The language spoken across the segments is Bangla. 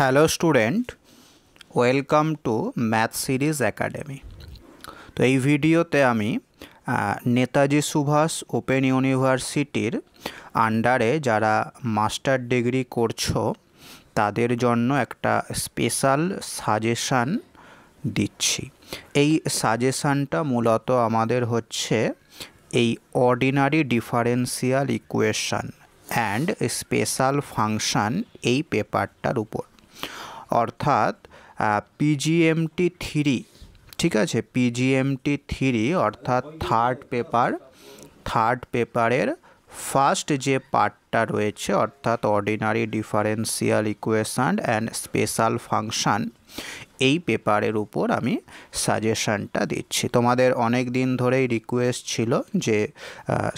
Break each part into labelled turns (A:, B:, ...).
A: hello student welcome to Math Series Academy তো এই ভিডিওতে আমি নেতাজি সুভাষ ওপেন ইউনিভার্সিটির আন্ডারে যারা মাস্টার ডিগ্রি করছো তাদের জন্য একটা স্পেশাল সাজেশান দিচ্ছি এই সাজেশানটা মূলত আমাদের হচ্ছে এই ordinary differential equation and special function এই পেপারটার উপর অর্থাৎ পিজিএমটি থ্রি ঠিক আছে পিজিএমটি থ্রি অর্থাৎ থার্ড পেপার থার্ড পেপারের ফার্স্ট যে পার্টটা রয়েছে অর্থাৎ ordinary differential equation and special function এই পেপারের উপর আমি সাজেশানটা দিচ্ছি তোমাদের অনেক দিন ধরেই রিকোয়েস্ট ছিল যে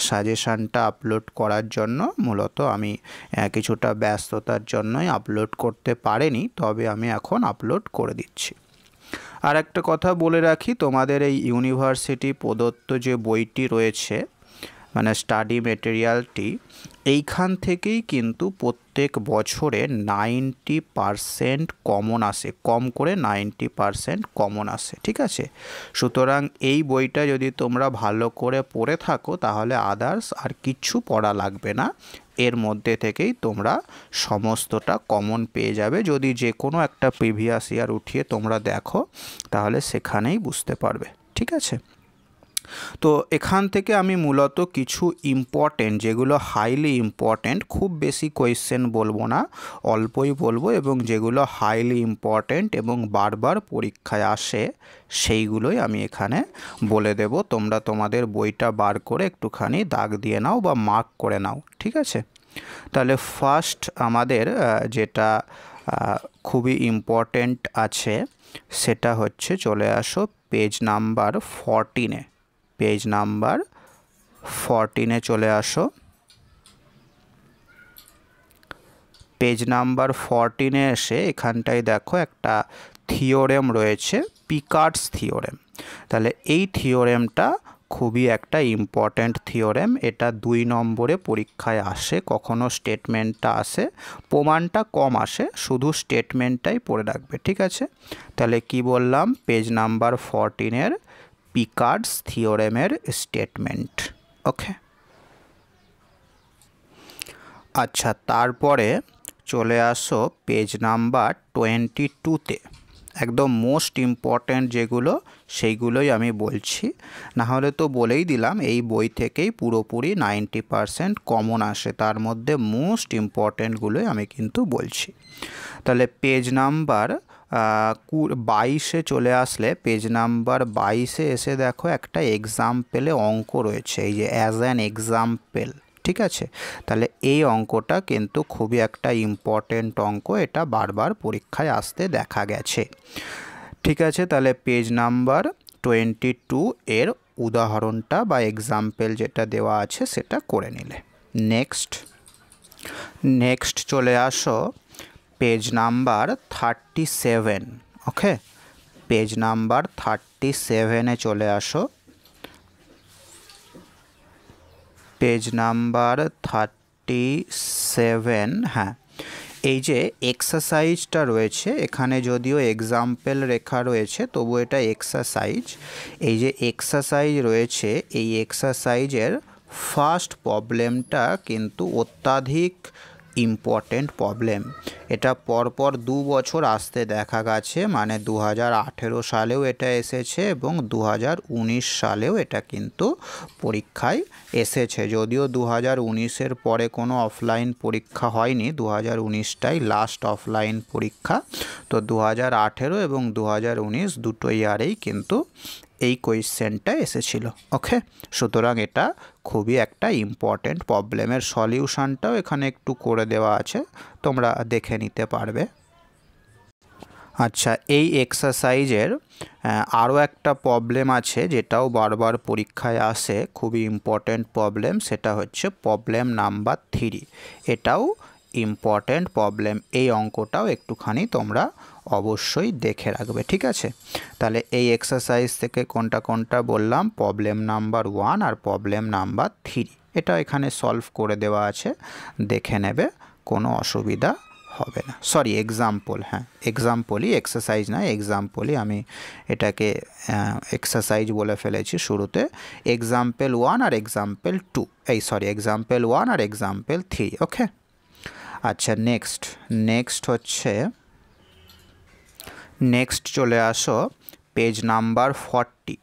A: সাজেশানটা আপলোড করার জন্য মূলত আমি কিছুটা ব্যস্ততার জন্যই আপলোড করতে পারিনি তবে আমি এখন আপলোড করে দিচ্ছি আর একটা কথা বলে রাখি তোমাদের এই ইউনিভার্সিটি প্রদত্ত যে বইটি রয়েছে মানে স্টাডি মেটেরিয়ালটি এইখান থেকেই কিন্তু প্রত্যেক বছরে নাইনটি পারসেন্ট কমন আসে কম করে নাইনটি পারসেন্ট কমন আসে ঠিক আছে সুতরাং এই বইটা যদি তোমরা ভালো করে পড়ে থাকো তাহলে আদার্স আর কিচ্ছু পড়া লাগবে না এর মধ্যে থেকেই তোমরা সমস্তটা কমন পেয়ে যাবে যদি যে কোনো একটা প্রিভিয়াস ইয়ার উঠিয়ে তোমরা দেখো তাহলে সেখানেই বুঝতে পারবে ঠিক আছে তো এখান থেকে আমি মূলত কিছু ইম্পর্টেন্ট যেগুলো হাইলি ইম্পর্টেন্ট খুব বেশি কোয়েশ্চেন বলবো না অল্পই বলবো এবং যেগুলো হাইলি ইম্পর্টেন্ট এবং বারবার পরীক্ষায় আসে সেইগুলোই আমি এখানে বলে দেব তোমরা তোমাদের বইটা বার করে একটুখানি দাগ দিয়ে নাও বা মার্ক করে নাও ঠিক আছে তাহলে ফার্স্ট আমাদের যেটা খুবই ইম্পর্টেন্ট আছে সেটা হচ্ছে চলে আসো পেজ নাম্বার ফরটিনে পেজ নাম্বার ফরটিনে চলে আসো পেজ নাম্বার ফরটিনে এসে এখানটায় দেখো একটা থিওরেম রয়েছে পিকার্টস থিওরেম তাহলে এই থিওরেমটা খুবই একটা ইম্পর্ট্যান্ট থিওরেম এটা দুই নম্বরে পরীক্ষায় আসে কখনো স্টেটমেন্টটা আসে প্রমাণটা কম আসে শুধু স্টেটমেন্টটাই পড়ে রাখবে ঠিক আছে তাহলে কি বললাম পেজ নাম্বার ফরটিনের পিকার্ডস থিওরেমের স্টেটমেন্ট ওকে আচ্ছা তারপরে চলে আসো পেজ নাম্বার টোয়েন্টি টুতে একদম মোস্ট ইম্পর্ট্যান্ট যেগুলো সেইগুলোই আমি বলছি না হলে তো বলেই দিলাম এই বই থেকেই পুরোপুরি নাইনটি পারসেন্ট কমন আসে তার মধ্যে মোস্ট ইম্পর্ট্যান্টগুলোই আমি কিন্তু বলছি তাহলে পেজ নাম্বার বাইশে চলে আসলে পেজ নাম্বার বাইশে এসে দেখো একটা এক্সাম্পেলে অঙ্ক রয়েছে এই যে অ্যাজ অ্যান এক্সাম্পেল ঠিক আছে তাহলে এই অঙ্কটা কিন্তু খুবই একটা ইম্পর্টেন্ট অঙ্ক এটা বারবার পরীক্ষায় আসতে দেখা গেছে ঠিক আছে তাহলে পেজ নাম্বার টোয়েন্টি টু এর উদাহরণটা বা এক্সাম্পেল যেটা দেওয়া আছে সেটা করে নিলে নেক্সট নেক্সট চলে আসো page number thirty seven okay page number thirty সেভেনে চলে আসো পেজ নাম্বার থার্টি সেভেন হ্যাঁ এই যে এক্সারসাইজটা রয়েছে এখানে যদিও এক্সাম্পল রেখা রয়েছে তবু এটা এক্সারসাইজ এই যে এক্সারসাইজ রয়েছে এই এক্সারসাইজের ফার্স্ট প্রবলেমটা কিন্তু অত্যাধিক ইম্পর্টেন্ট প্রবলেম এটা পরপর দু বছর আসতে দেখা গেছে মানে দু সালেও এটা এসেছে এবং দু সালেও এটা কিন্তু পরীক্ষায় এসেছে যদিও দু হাজার পরে কোনো অফলাইন পরীক্ষা হয়নি দু হাজার লাস্ট অফলাইন পরীক্ষা তো দু এবং দু হাজার দুটো ইয়ারেই কিন্তু এই কোয়েশ্চেনটা এসেছিল ওকে সুতরাং এটা খুবই একটা ইম্পর্টেন্ট প্রবলেমের সলিউশানটাও এখানে একটু করে দেওয়া আছে তোমরা দেখে নিতে পারবে আচ্ছা এই এক্সারসাইজের আরও একটা প্রবলেম আছে যেটাও বারবার পরীক্ষায় আসে খুবই ইম্পর্ট্যান্ট প্রবলেম সেটা হচ্ছে প্রবলেম নাম্বার থ্রি এটাও ইম্পর্ট্যান্ট প্রবলেম এই অঙ্কটাও একটুখানি তোমরা অবশ্যই দেখে রাখবে ঠিক আছে তাহলে এই এক্সারসাইজ থেকে কোনটা কোনটা বললাম প্রবলেম নাম্বার ওয়ান আর প্রবলেম নাম্বার থ্রি এটা এখানে সলভ করে দেওয়া আছে দেখে নেবে কোনো অসুবিধা হবে না সরি এক্সাম্পল হ্যাঁ এক্সাম্পলই এক্সারসাইজ না এক্সাম্পলই আমি এটাকে এক্সারসাইজ বলে ফেলেছি শুরুতে এক্সাম্পল ওয়ান আর এক্সাম্পল টু এই সরি এক্সাম্পল ওয়ান আর এক্সাম্পল থ্রি ওকে আচ্ছা নেক্সট নেক্সট হচ্ছে নেক্সট চলে আসো page number forty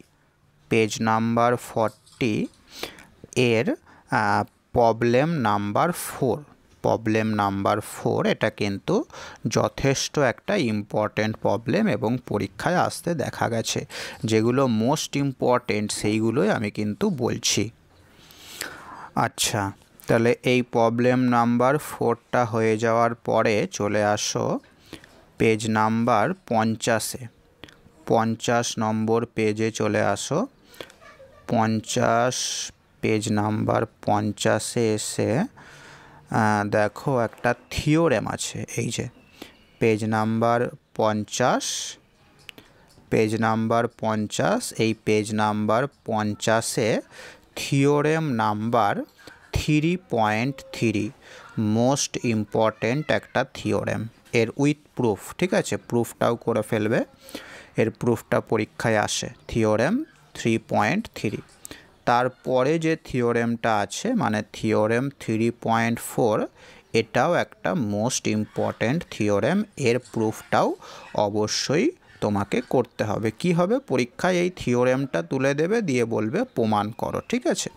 A: page number forty এর problem number four problem number four এটা কিন্তু যথেষ্ট একটা ইম্পর্ট্যান্ট প্রবলেম এবং পরীক্ষায় আসতে দেখা গেছে যেগুলো মোস্ট ইম্পর্ট্যান্ট সেইগুলোই আমি কিন্তু বলছি আচ্ছা তাহলে এই প্রবলেম নাম্বার ফোরটা হয়ে যাওয়ার পরে চলে আসো পেজ নাম্বার পঞ্চাশে পঞ্চাশ নম্বর পেজে চলে আসো পঞ্চাশ পেজ নাম্বার পঞ্চাশে এসে দেখো একটা থিওরেম আছে এই যে পেজ নাম্বার পঞ্চাশ পেজ নাম্বার পঞ্চাশ এই পেজ নাম্বার পঞ্চাশে theorem number three point three most important একটা থিওরেম এর উইথ প্রুফ ঠিক আছে প্রুফটাও করে ফেলবে এর প্রুফটা পরীক্ষায় আসে থিওরেম থ্রি পয়েন্ট থ্রি তারপরে যে থিওরেমটা আছে মানে থিওরেম থ্রি পয়েন্ট ফোর এটাও একটা মোস্ট ইম্পর্ট্যান্ট থিওরেম এর প্রুফটাও অবশ্যই তোমাকে করতে হবে কি হবে পরীক্ষায় এই থিওরেমটা তুলে দেবে দিয়ে বলবে প্রমাণ করো ঠিক আছে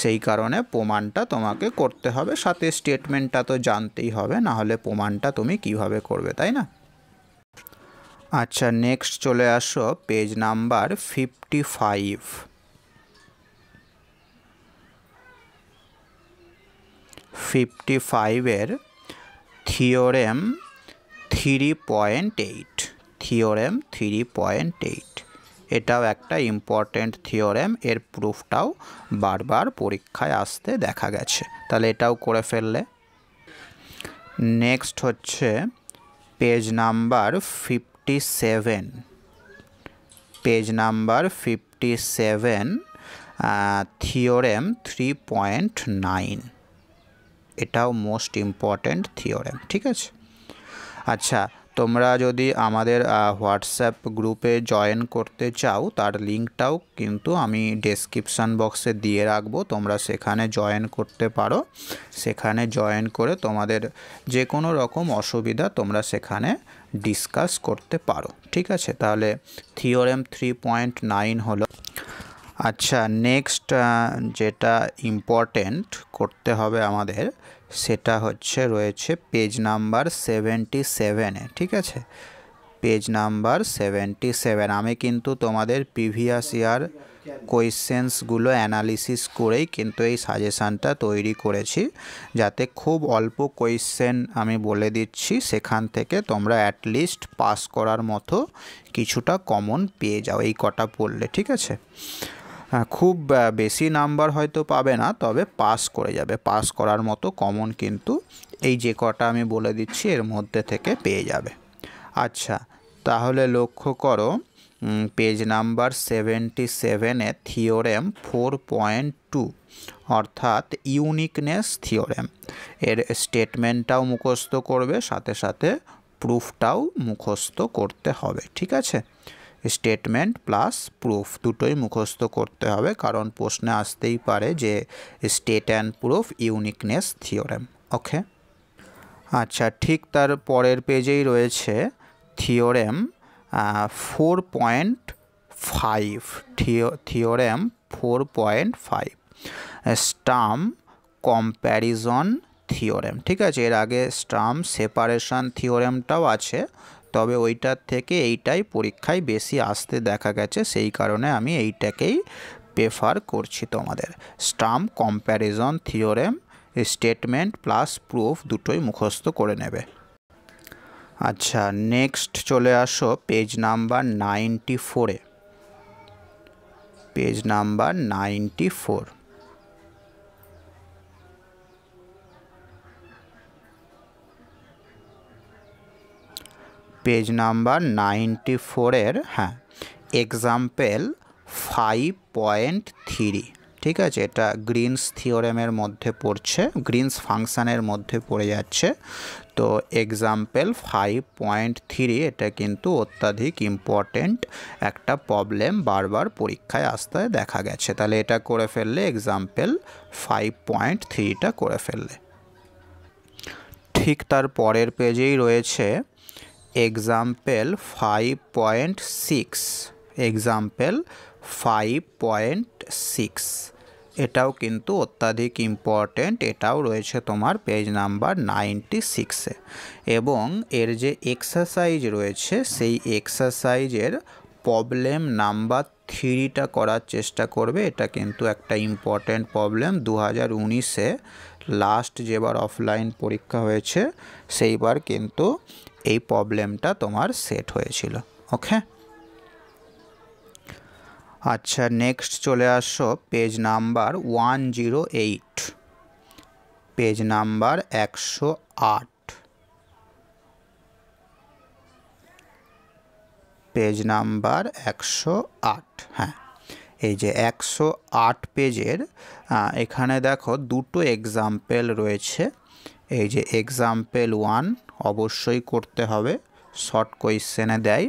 A: সেই কারণে প্রমাণটা তোমাকে করতে হবে সাথে স্টেটমেন্টটা তো জানতেই হবে না হলে প্রমাণটা তুমি কিভাবে করবে তাই না আচ্ছা নেক্সট চলে আসো page number fifty five fifty ফাইভের theorem three point eight theorem three point eight এটাও একটা ইম্পর্টেন্ট থিওরেম এর প্রুফটাও বারবার পরীক্ষায় আসতে দেখা গেছে তাহলে এটাও করে ফেললে নেক্সট হচ্ছে page number fifty seven page number fifty seven theorem three point nine এটাও মোস্ট ইম্পর্টেন্ট থিওরেম ঠিক আছে আচ্ছা তোমরা যদি আমাদের হোয়াটসঅ্যাপ গ্রুপে জয়েন করতে চাও তার লিঙ্কটাও কিন্তু আমি ডেসক্রিপশান বক্সে দিয়ে রাখবো তোমরা সেখানে জয়েন করতে পারো সেখানে জয়েন করে তোমাদের যে কোনো রকম অসুবিধা তোমরা সেখানে ডিসকাস করতে পারো ঠিক আছে তাহলে থিওরেম থ্রি পয়েন্ট নাইন হলো আচ্ছা নেক্সট যেটা ইম্পর্টেন্ট করতে হবে আমাদের সেটা হচ্ছে রয়েছে পেজ নাম্বার সেভেন্টি সেভেনে ঠিক আছে পেজ নাম্বার সেভেন্টি সেভেন আমি কিন্তু তোমাদের প্রিভিয়াস ইয়ার কোয়েশ্চেন্সগুলো অ্যানালিসিস করেই কিন্তু এই সাজেশানটা তৈরি করেছি যাতে খুব অল্প কোয়েশ্চেন আমি বলে দিচ্ছি সেখান থেকে তোমরা অ্যাটলিস্ট পাস করার মতো কিছুটা কমন পেয়ে যাও এই কটা পড়লে ঠিক আছে হ্যাঁ খুব বেশি নাম্বার হয়তো পাবে না তবে পাস করে যাবে পাস করার মতো কমন কিন্তু এই যে কটা আমি বলে দিচ্ছি এর মধ্যে থেকে পেয়ে যাবে আচ্ছা তাহলে লক্ষ্য করো পেজ নাম্বার সেভেন্টি সেভেনে থিওরেম ফোর পয়েন্ট টু অর্থাৎ ইউনিকনেস থিওরেম এর স্টেটমেন্টটাও মুখস্থ করবে সাথে সাথে প্রুফটাও মুখস্থ করতে হবে ঠিক আছে স্টেটমেন্ট প্লাস প্রুফ দুটোই মুখস্থ করতে হবে কারণ প্রশ্নে আসতেই পারে যে state and proof uniqueness theorem okay আচ্ছা ঠিক তার পরের পেজেই রয়েছে theorem four point five theorem four point five Sturm comparison theorem ঠিক আছে এর আগে স্টাম সেপারেশন থিওরেমটাও আছে তবে ওইটার থেকে এইটাই পরীক্ষায় বেশি আসতে দেখা গেছে সেই কারণে আমি এইটাকেই প্রেফার করছি তোমাদের Sturm comparison theorem statement plus proof দুটোই মুখস্থ করে নেবে আচ্ছা নেক্সট চলে আসো পেজ নাম্বার নাইনটি ফোরে page number ninety four page number ninety ফোরের হ্যাঁ এক্সাম্পেল ফাইভ পয়েন্ট থ্রি ঠিক আছে এটা গ্রিনস থিওরেমের মধ্যে পড়ছে গ্রিনস ফাংশানের মধ্যে পড়ে যাচ্ছে তো এক্সাম্পেল ফাইভ পয়েন্ট থ্রি এটা কিন্তু অত্যাধিক ইম্পর্টেন্ট একটা প্রবলেম বারবার পরীক্ষায় আসতে দেখা গেছে তাহলে এটা করে ফেললে এক্সাম্পেল ফাইভ পয়েন্ট থ্রিটা করে ফেললে ঠিক তার পরের পেজেই রয়েছে example five point six example five point six এটাও কিন্তু অত্যাধিক ইম্পর্ট্যান্ট এটাও রয়েছে তোমার পেজ নাম্বার নাইনটি সিক্সে এবং এর যে এক্সারসাইজ রয়েছে সেই এক্সারসাইজের প্রবলেম নাম্বার থ্রিটা করার চেষ্টা করবে এটা কিন্তু একটা ইম্পর্ট্যান্ট প্রবলেম দু হাজার উনিশে লাস্ট যেবার অফলাইন পরীক্ষা হয়েছে সেইবার কিন্তু এই প্রবলেমটা তোমার সেট হয়েছিল ওকে আচ্ছা নেক্সট চলে আসো page number one zero eight page number একশো আট পেজ নাম্বার একশো আট হ্যাঁ এই যে একশো আট পেজের এখানে দেখো দুটো এক্সাম্পেল রয়েছে এই যে এক্সাম্পেল ওয়ান অবশ্যই করতে হবে শর্ট কোয়েশ্চেনে দেয়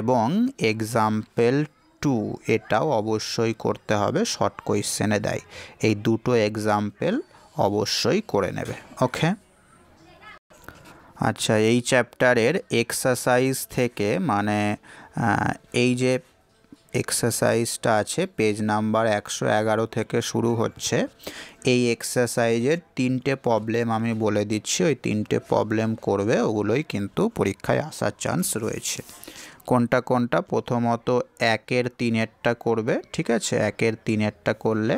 A: এবং এক্সাম্পেল টু এটাও অবশ্যই করতে হবে শর্ট কোয়েশ্চেনে দেয় এই দুটো এক্সাম্পেল অবশ্যই করে নেবে ওকে আচ্ছা এই চ্যাপ্টারের এক্সারসাইজ থেকে মানে এই যে এক্সারসাইজটা আছে পেজ নাম্বার একশো এগারো থেকে শুরু হচ্ছে এই এক্সারসাইজের তিনটে প্রবলেম আমি বলে দিচ্ছি ওই তিনটে প্রবলেম করবে ওগুলোই কিন্তু পরীক্ষায় আসার চান্স রয়েছে কোনটা কোনটা প্রথমত একের তিনেরটা করবে ঠিক আছে একের তিনেরটা করলে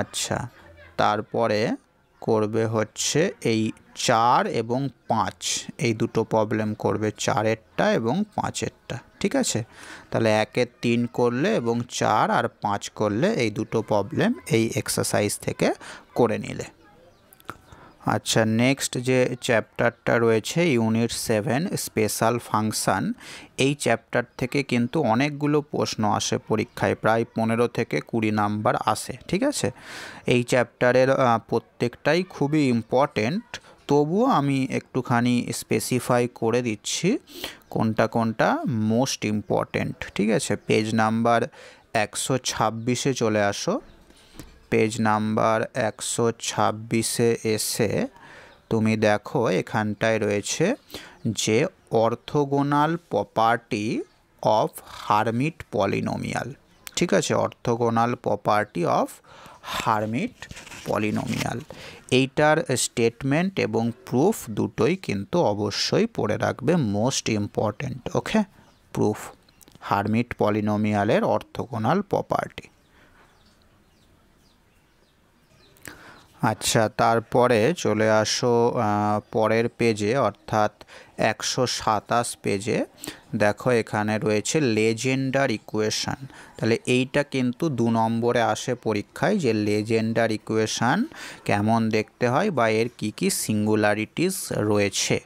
A: আচ্ছা তারপরে করবে হচ্ছে এই চার এবং পাঁচ এই দুটো প্রবলেম করবে চারেরটা এবং পাঁচেরটা ঠিক আছে তাহলে একে তিন করলে এবং চার আর পাঁচ করলে এই দুটো প্রবলেম এই এক্সারসাইজ থেকে করে নিলে আচ্ছা নেক্সট যে চ্যাপ্টারটা রয়েছে ইউনিট সেভেন স্পেশাল ফাংশান এই চ্যাপ্টার থেকে কিন্তু অনেকগুলো প্রশ্ন আসে পরীক্ষায় প্রায় পনেরো থেকে কুড়ি নাম্বার আসে ঠিক আছে এই চ্যাপ্টারের প্রত্যেকটাই খুবই ইম্পর্টেন্ট তবুও আমি একটুখানি স্পেসিফাই করে দিচ্ছি কোনটা কোনটা মোস্ট ইম্পর্ট্যান্ট ঠিক আছে পেজ নাম্বার একশো ছাব্বিশে চলে আসো পেজ নাম্বার একশো ছাব্বিশে এসে তুমি দেখো এখানটায় রয়েছে যে orthogonal property of Hermite polynomial ঠিক আছে orthogonal property of Hermite polynomial এইটার স্টেটমেন্ট এবং প্রুফ দুটোই কিন্তু অবশ্যই পড়ে রাখবে most important okay proof Hermite পলিনোমিয়ালের অর্থকোনাল প্রপার্টি আচ্ছা তারপরে চলে আসো পরের পেজে অর্থাৎ একশো সাতাশ পেজে দেখো এখানে রয়েছে লেজেন্ডার ইকুয়েশান তাহলে এইটা কিন্তু দু নম্বরে আসে পরীক্ষায় যে লেজেন্ডার ইকুয়েশান কেমন দেখতে হয় বা এর কি কি সিঙ্গুলারিটিস রয়েছে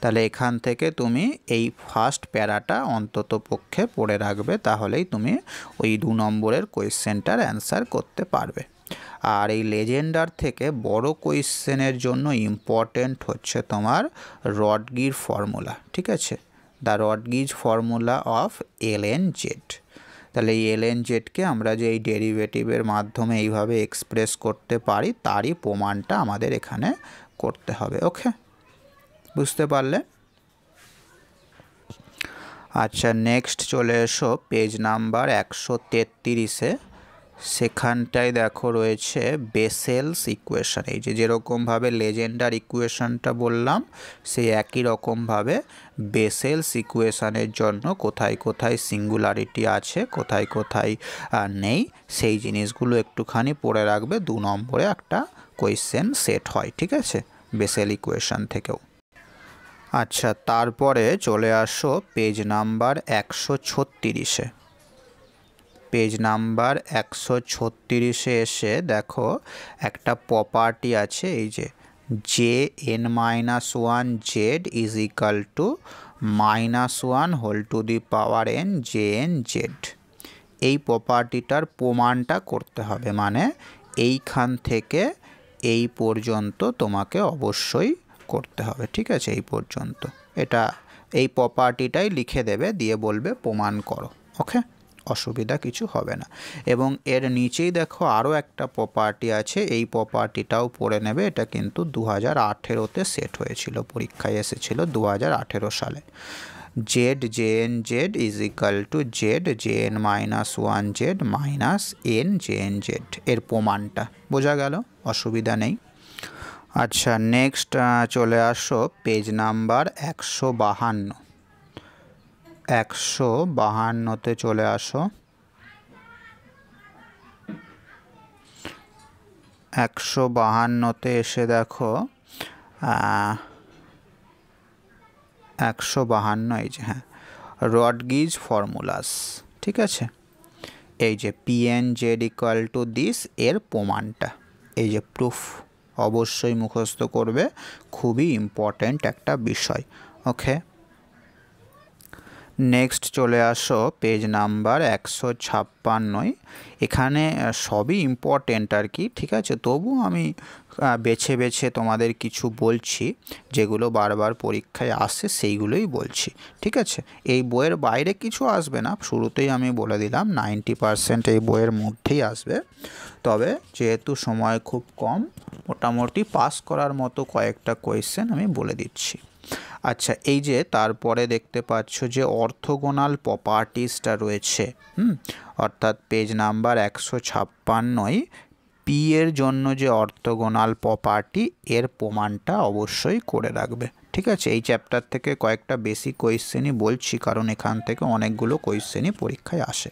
A: তাহলে এখান থেকে তুমি এই ফার্স্ট প্যারাটা অন্তত পক্ষে পড়ে রাখবে তাহলেই তুমি ওই দু নম্বরের কোয়েশ্চেনটার অ্যান্সার করতে পারবে আর এই লেজেন্ডার থেকে বড় কোয়েশ্চেনের জন্য ইম্পর্ট্যান্ট হচ্ছে তোমার রডগির ফর্মুলা ঠিক আছে the Rodrigues formula of L N Z তাহলে এই এল এন জেডকে আমরা যে এই ডেরিভেটিভের মাধ্যমে এইভাবে এক্সপ্রেস করতে পারি তারই প্রমাণটা আমাদের এখানে করতে হবে ওকে বুঝতে পারলে আচ্ছা নেক্সট চলে এসো পেজ নাম্বার একশো তেত্রিশে সেখানটায় দেখো রয়েছে বেসেলস ইকুয়েশান এই যে যেরকমভাবে লেজেন্ডার ইকুয়েশানটা বললাম সেই একই রকমভাবে বেসেলস ইকুয়েশানের জন্য কোথায় কোথায় সিঙ্গুলারিটি আছে কোথায় কোথায় নেই সেই জিনিসগুলো একটুখানি পড়ে রাখবে দু নম্বরে একটা কোয়েশ্চেন সেট হয় ঠিক আছে বেসেল ইকুয়েশান থেকেও আচ্ছা তারপরে চলে আসো পেজ নাম্বার একশো ছত্রিশে পেজ নাম্বার একশো ছত্রিশে এসে দেখো একটা প্রপার্টি আছে এই যে J N minus one Z is equal to minus one whole to the power N J N Z এই প্রপার্টিটার প্রমাণটা করতে হবে মানে এইখান থেকে এই পর্যন্ত তোমাকে অবশ্যই করতে হবে ঠিক আছে এই পর্যন্ত এটা এই প্রপার্টিটাই লিখে দেবে দিয়ে বলবে প্রমাণ করো ওকে অসুবিধা কিছু হবে না এবং এর নিচেই দেখো আরও একটা প্রপার্টি আছে এই প্রপার্টিটাও পড়ে নেবে এটা কিন্তু দু হাজার আঠেরোতে সেট হয়েছিল পরীক্ষায় এসেছিল দু হাজার আঠেরো সালে Z J N Z is equal to Z J N minus one Z minus N J N Z এর প্রমাণটা বোঝা গেল অসুবিধা নেই আচ্ছা নেক্সট চলে আসো পেজ নাম্বার একশো বাহান্ন একশো বাহান্নতে চলে আসো একশো বাহান্নতে এসে দেখো একশো বাহান্ন এই যে হ্যাঁ রডগিজ ফর্মুলাস ঠিক আছে এই যে PN Z equal to this এর প্রমাণটা এই যে প্রুফ অবশ্যই মুখস্থ করবে খুবই ইম্পর্ট্যান্ট একটা বিষয় ওকে নেক্সট চলে আসো পেজ নাম্বার একশো ছাপ্পান্নয় এখানে সবই ইম্পর্টেন্ট আর কি ঠিক আছে তবু আমি বেছে বেছে তোমাদের কিছু বলছি যেগুলো বারবার পরীক্ষায় আসে সেইগুলোই বলছি ঠিক আছে এই বইয়ের বাইরে কিছু আসবে না শুরুতেই আমি বলে দিলাম নাইনটি পারসেন্ট এই বইয়ের মধ্যেই আসবে তবে যেহেতু সময় খুব কম মোটামুটি পাস করার মতো কয়েকটা কোয়েশ্চেন আমি বলে দিচ্ছি আচ্ছা এই যে তারপরে দেখতে পাচ্ছ যে অর্থগোনাল প্রপার্টিসটা রয়েছে হুম অর্থাৎ পেজ নাম্বার একশো ছাপ্পান্নয় পি এর জন্য যে অর্থগোনাল প্রপার্টি এর প্রমাণটা অবশ্যই করে রাখবে ঠিক আছে এই চ্যাপ্টার থেকে কয়েকটা বেশি কোয়েশ্চেনই বলছি কারণ এখান থেকে অনেকগুলো কোয়েশ্চেনই পরীক্ষায় আসে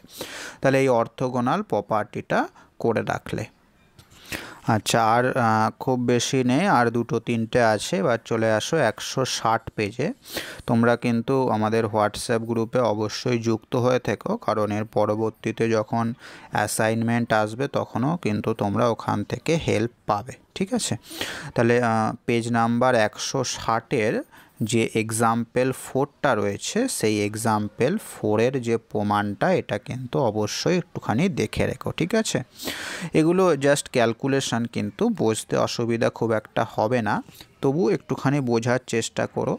A: তাহলে এই অর্থগোনাল প্রপার্টিটা করে রাখলে আচ্ছা আর খুব বেশি নেই আর দুটো তিনটে আছে বা চলে আসো একশো ষাট পেজে তোমরা কিন্তু আমাদের হোয়াটসঅ্যাপ গ্রুপে অবশ্যই যুক্ত হয়ে থেকো কারণ এর পরবর্তীতে যখন অ্যাসাইনমেন্ট আসবে তখনও কিন্তু তোমরা ওখান থেকে হেল্প পাবে ঠিক আছে তাহলে পেজ নাম্বার একশো ষাটের যে এক্সাম্পেল ফোরটা রয়েছে সেই এক্সাম্পেল ফোরের যে প্রমাণটা এটা কিন্তু অবশ্যই একটুখানি দেখে রেখো ঠিক আছে এগুলো জাস্ট ক্যালকুলেশন কিন্তু বুঝতে অসুবিধা খুব একটা হবে না তবু একটুখানি বোঝার চেষ্টা করো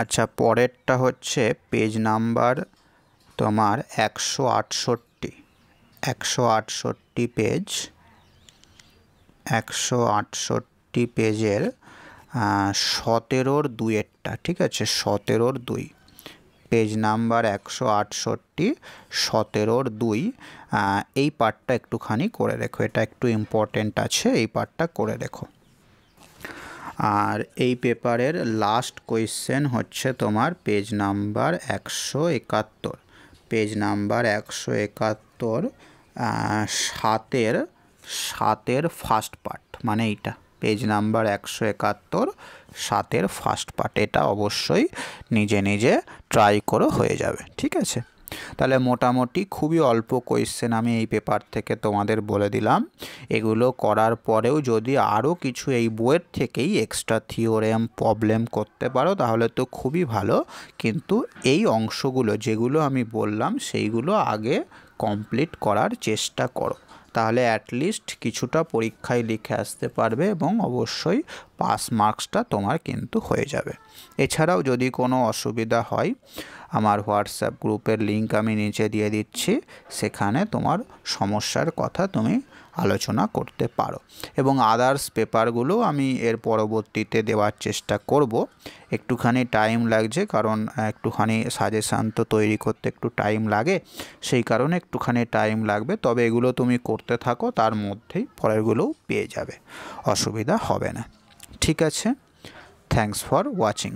A: আচ্ছা পরেরটা হচ্ছে পেজ নাম্বার তোমার একশো আটষট্টি একশো আটষট্টি পেজ একশো আটষট্টি পেজের সতেরোর দুয়েরটা ঠিক আছে সতেরোর দুই পেজ নাম্বার একশো আটষট্টি সতেরোর দুই এই পার্টটা একটুখানি করে রেখো এটা একটু ইম্পর্টেন্ট আছে এই পার্টটা করে রেখো আর এই পেপারের লাস্ট কোয়েশ্চেন হচ্ছে তোমার পেজ নাম্বার একশো একাত্তর পেজ নাম্বার একশো একাত্তর সাতের সাতের ফার্স্ট পার্ট মানে এইটা পেজ নাম্বার একশো একাত্তর সাতের ফার্স্ট পার্ট এটা অবশ্যই নিজে নিজে ট্রাই করো হয়ে যাবে ঠিক আছে তাহলে মোটামুটি খুবই অল্প কোয়েশ্চেন আমি এই পেপার থেকে তোমাদের বলে দিলাম এগুলো করার পরেও যদি আরও কিছু এই বইয়ের থেকেই এক্সট্রা থিওরেম প্রবলেম করতে পারো তাহলে তো খুবই ভালো কিন্তু এই অংশগুলো যেগুলো আমি বললাম সেইগুলো আগে কমপ্লিট করার চেষ্টা করো তাহলে অ্যাটলিস্ট কিছুটা পরীক্ষায় লিখে আসতে পারবে এবং অবশ্যই পাস মার্কসটা তোমার কিন্তু হয়ে যাবে এছাড়াও যদি কোনো অসুবিধা হয় আমার হোয়াটসঅ্যাপ গ্রুপের লিঙ্ক আমি নিচে দিয়ে দিচ্ছি সেখানে তোমার সমস্যার কথা তুমি আলোচনা করতে পারো এবং আদার্স পেপারগুলো আমি এর পরবর্তীতে দেওয়ার চেষ্টা করব একটুখানি টাইম লাগছে কারণ একটুখানি সাজেশান তো তৈরি করতে একটু টাইম লাগে সেই কারণে একটুখানি টাইম লাগবে তবে এগুলো তুমি করতে থাকো তার মধ্যেই পরেরগুলোও পেয়ে যাবে অসুবিধা হবে না ঠিক আছে থ্যাংকস ফর ওয়াচিং